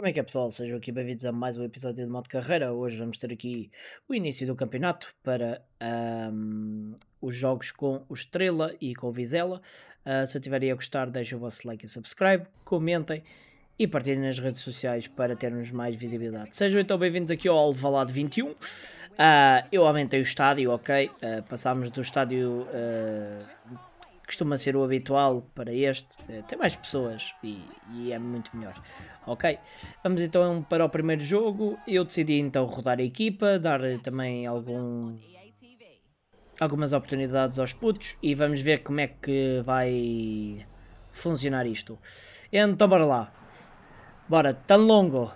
Como é que é pessoal? Sejam aqui bem-vindos a mais um episódio de Modo Carreira. Hoje vamos ter aqui o início do campeonato para um, os jogos com o Estrela e com o Vizela. Uh, se estiverem a gostar, deixem o vosso like e subscribe, comentem e partilhem nas redes sociais para termos mais visibilidade. Sejam então bem-vindos aqui ao Alvalade 21. Uh, ah, eu aumentei o estádio, ok? Uh, passámos do estádio costuma ser o habitual para este, eh, tem mais pessoas e, e é muito melhor. Ok, vamos então para o primeiro jogo. Eu decidi então rodar a equipa, dar eh, também algum, algumas oportunidades aos putos e vamos ver como é que vai funcionar isto. Então bora lá. Bora, tão longo.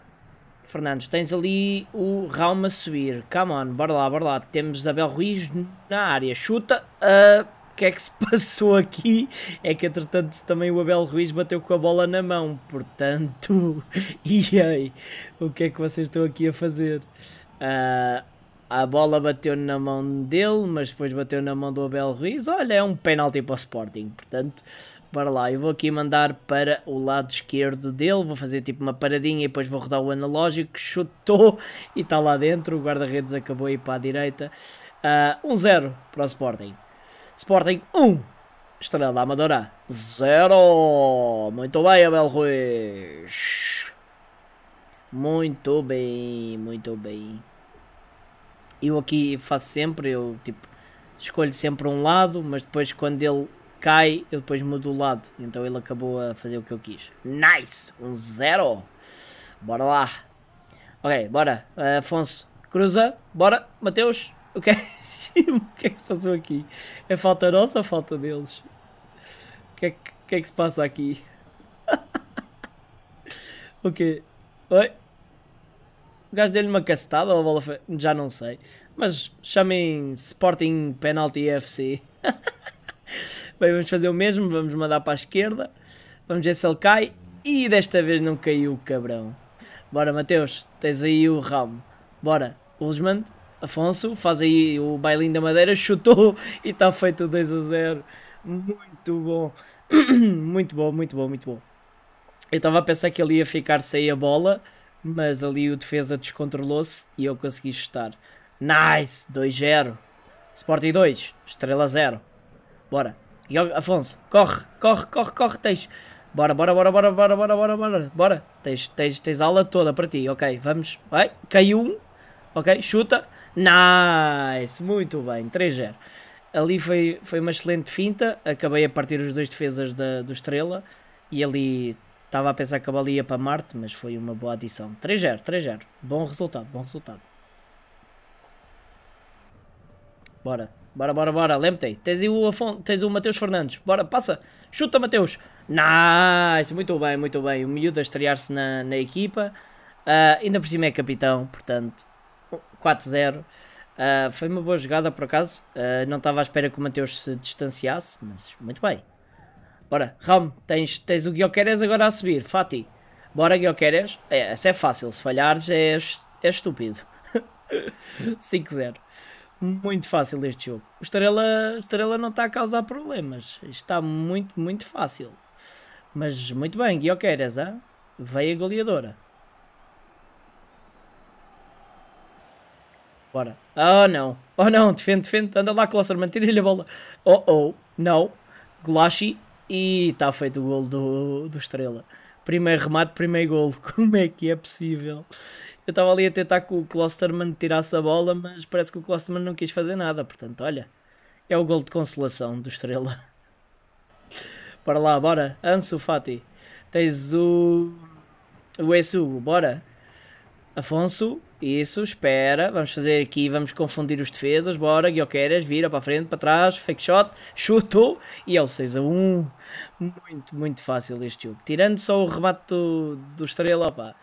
Fernandes, tens ali o Raum a subir. Come on, bora lá, bora lá. Temos Abel Ruiz na área. Chuta. Uh o que é que se passou aqui é que entretanto também o Abel Ruiz bateu com a bola na mão, portanto, e aí, o que é que vocês estão aqui a fazer? Uh, a bola bateu na mão dele, mas depois bateu na mão do Abel Ruiz. Olha, é um penalti para o Sporting, portanto, bora lá. Eu vou aqui mandar para o lado esquerdo dele, vou fazer tipo uma paradinha e depois vou rodar o analógico. Chutou e está lá dentro. O guarda-redes acabou aí para a direita. 1-0 ah, para o Sporting. Sporting 1, Estrela da Amadora 0. Muito bem, Abel Ruiz. Muito bem, muito bem. Eu aqui faço sempre, eu tipo, escolho sempre um lado, mas depois quando ele cai, eu depois mudo o lado. Então ele acabou a fazer o que eu quis. Nice! Um zero! Bora lá! Ok, bora. Afonso, cruza. Bora. Mateus, o que, é, o que é que se passou aqui? É falta nossa ou falta deles? O que é que, que, é que se passa aqui? o quê? Oi? O gajo deu-lhe uma castada ou a bola foi... Já não sei. Mas chamem Sporting Penalty FC. Bem, vamos fazer o mesmo. Vamos mandar para a esquerda. Vamos ver se ele cai. E desta vez não caiu o cabrão. Bora, Mateus. Tens aí o ramo. Bora. O Afonso, faz aí o bailinho da Madeira, chutou e está feito 2 a 0. Muito bom, muito bom, muito bom, muito bom. Eu estava a pensar que ele ia ficar sem a bola, mas ali o defesa descontrolou-se e eu consegui chutar. Nice, 2-0. a Sporting 2, Estrela 0. Bora. Afonso, corre, corre, corre, corre, tens. Bora, bora, bora, bora, bora, bora, bora, bora, bora. Tens, tens, tens a aula toda para ti, ok, vamos. Vai, caiu um, ok, chuta. Nice! Muito bem, 3-0. Ali foi, foi uma excelente finta. Acabei a partir os dois defesas da, do Estrela. E ali estava a pensar que a bola ia para Marte, mas foi uma boa adição. 3-0, 3-0. Bom resultado, bom resultado. Bora, bora, bora, bora. lembre te Tens, o Tens o Mateus Fernandes. Bora, passa. Chuta, Mateus. Nice, muito bem, muito bem. O miúdo a estrear-se na, na equipa. Uh, ainda por cima é capitão, portanto, 4-0. Uh, ah, foi uma boa jogada por acaso. Uh, não estava à espera que o Mateus se distanciasse, mas muito bem. Ora, Ram, tens, tens o Guioqueres agora a subir. Fati, bora Guioqueres. É, essa é fácil. Se falhares é, é, é estúpido. 5-0. Muito fácil este jogo. O Estrela, Estrela não está a causar problemas. Está muito, muito fácil. Mas muito bem, Guioqueres, hein? veio a goleadora. Bora. Oh não. Oh não, defende, defende. Anda lá, Closser, tira lhe a bola. Oh oh, não. Golashi e está feito o gol do, do Estrela. Primeiro remate, primeiro gol. Como é que é possível? Eu estava ali a tentar que o Klosterman tirasse a bola, mas parece que o Klosterman não quis fazer nada. Portanto, olha, é o gol de consolação do Estrela. bora lá, bora. Ansu Fati. Tens o. O Esu, bora. Afonso, isso, espera. Vamos fazer aqui, vamos confundir os defesas. Bora, Guioqueiras, vira para frente, para trás, fake shot, chutou e é o 6 a 1. Muito, muito fácil este jogo. Tirando só o remate do, do Estrela, opa,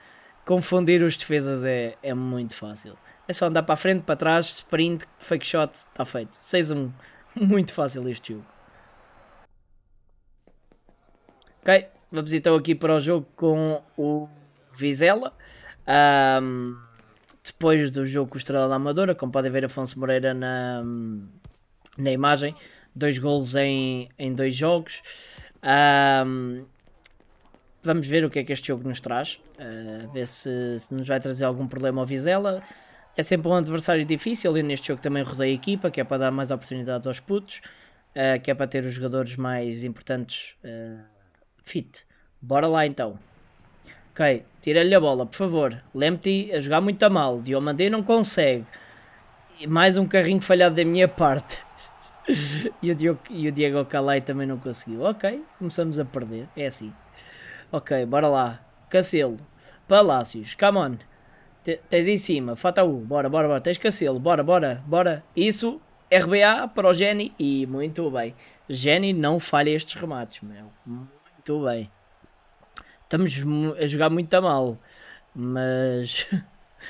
confundir os defesas é, é muito fácil. É só andar para frente, para trás, sprint, fake shot, está feito. 6 a 1. Muito fácil este jogo. Ok, vamos então aqui para o jogo com o Vizela. Um, depois do jogo com o Estrela da Amadora, como podem ver Afonso Moreira na, na imagem, dois gols em, em dois jogos. Um, vamos ver o que é que este jogo nos traz, uh, ver se, se, nos vai trazer algum problema ao Vizela. É sempre um adversário difícil e neste jogo também rodei a equipa, que é para dar mais oportunidades aos putos, uh, que é para ter os jogadores mais importantes uh, fit. Bora lá então. Ok, tira-lhe a bola, por favor. Lempty a jogar muito a mal. Diomandé não consegue. E mais um carrinho falhado da minha parte. e, o Diogo, e o Diego Calai também não conseguiu. Ok, começamos a perder. É assim. Ok, bora lá. Cacelo. Palácios. Come on. T tens em cima. Fataú. Bora, bora, bora. Tens Cacelo. Bora, bora, bora. Isso. RBA para o Geni. E muito bem. Geni não falha estes remates, meu. Muito bem estamos a jogar muito a mal, mas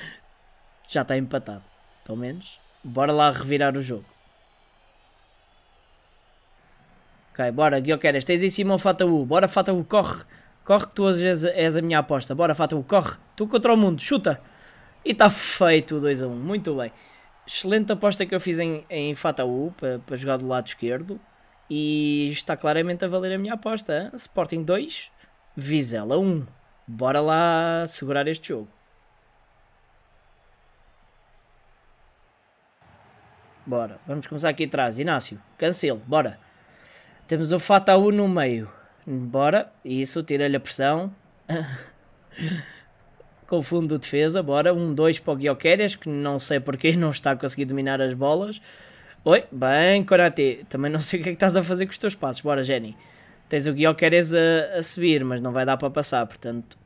já está empatado, pelo menos. Bora lá revirar o jogo. Ok, bora, Guilherme tens em cima o Fataú, bora Fataú, corre, corre que tu hoje és, és, a minha aposta, bora Fataú, corre, tu contra o mundo, chuta. E está feito o 2 a 1, um. muito bem. Excelente aposta que eu fiz em, em Fataú, para, para jogar do lado esquerdo, e está claramente a valer a minha aposta, hein? Sporting 2, Vizela 1. Bora lá segurar este jogo. Bora, vamos começar aqui atrás. Inácio, cancelo, bora. Temos o Fataú no meio. Bora, isso, tira-lhe a pressão. Confundo defesa, bora. Um, dois para o Guioqueras, que não sei porquê, não está a conseguir dominar as bolas. Oi, bem, Corate. também não sei o que é que estás a fazer com os teus passos. Bora, Jenny tens o Guioqueres a, a subir, mas não vai dar para passar, portanto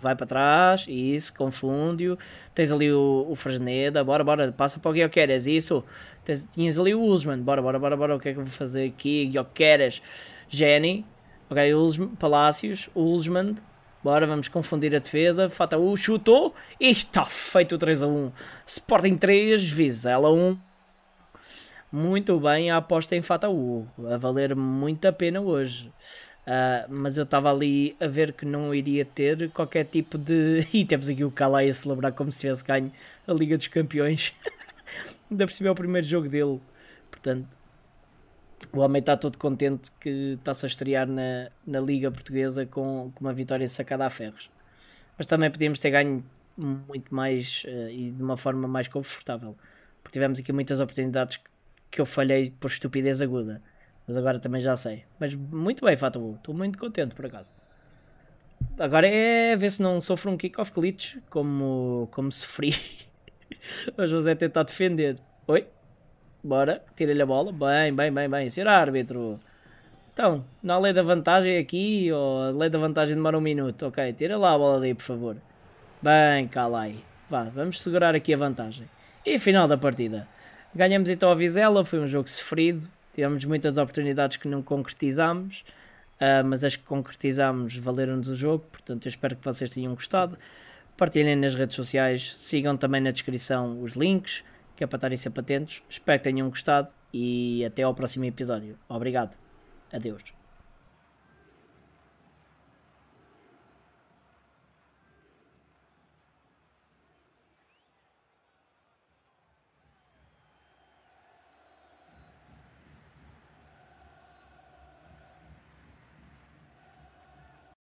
vai para trás, isso, confunde-o. Tens ali o, o Fresneda, bora, bora, passa para o Guioqueres, isso. Tens, tinhas ali o Usman, bora, bora, bora, bora, o que é que eu vou fazer aqui? Guioqueres, Jenny, ok, Usman, Palácios, Usman, bora, vamos confundir a defesa. Fata, o chutou e está feito o 3 a 1. Sporting 3, Vizela 1 muito bem a aposta em Fataú. a valer muito a pena hoje. Uh, mas eu estava ali a ver que não iria ter qualquer tipo de. e temos aqui o Calai a celebrar como se tivesse ganho a Liga dos Campeões. Ainda percebi é o primeiro jogo dele. Portanto, o homem está todo contente que está-se a estrear na, na Liga Portuguesa com, com uma vitória sacada a ferros. Mas também podíamos ter ganho muito mais uh, e de uma forma mais confortável. Porque tivemos aqui muitas oportunidades que que eu falhei por estupidez aguda. Mas agora também já sei. Mas muito bem, Fatal Estou muito contente por acaso. Agora é ver se não sofro um kick-off glitch como, como sofri. o José tentar defender. Oi? Bora, tira-lhe a bola. Bem, bem, bem, bem. Senhor árbitro. Então, não há lei da vantagem aqui ou a lei da vantagem demora um minuto? Ok, tira lá a bola daí, por favor. Bem, cala aí. Vá, vamos segurar aqui a vantagem. E final da partida. Ganhamos então a Vizela, foi um jogo sofrido, tivemos muitas oportunidades que não concretizámos, uh, mas as que concretizámos valeram-nos o jogo, portanto eu espero que vocês tenham gostado. Partilhem nas redes sociais, sigam também na descrição os links, que é para estarem sempre atentos. Espero que tenham gostado e até ao próximo episódio. Obrigado. Adeus.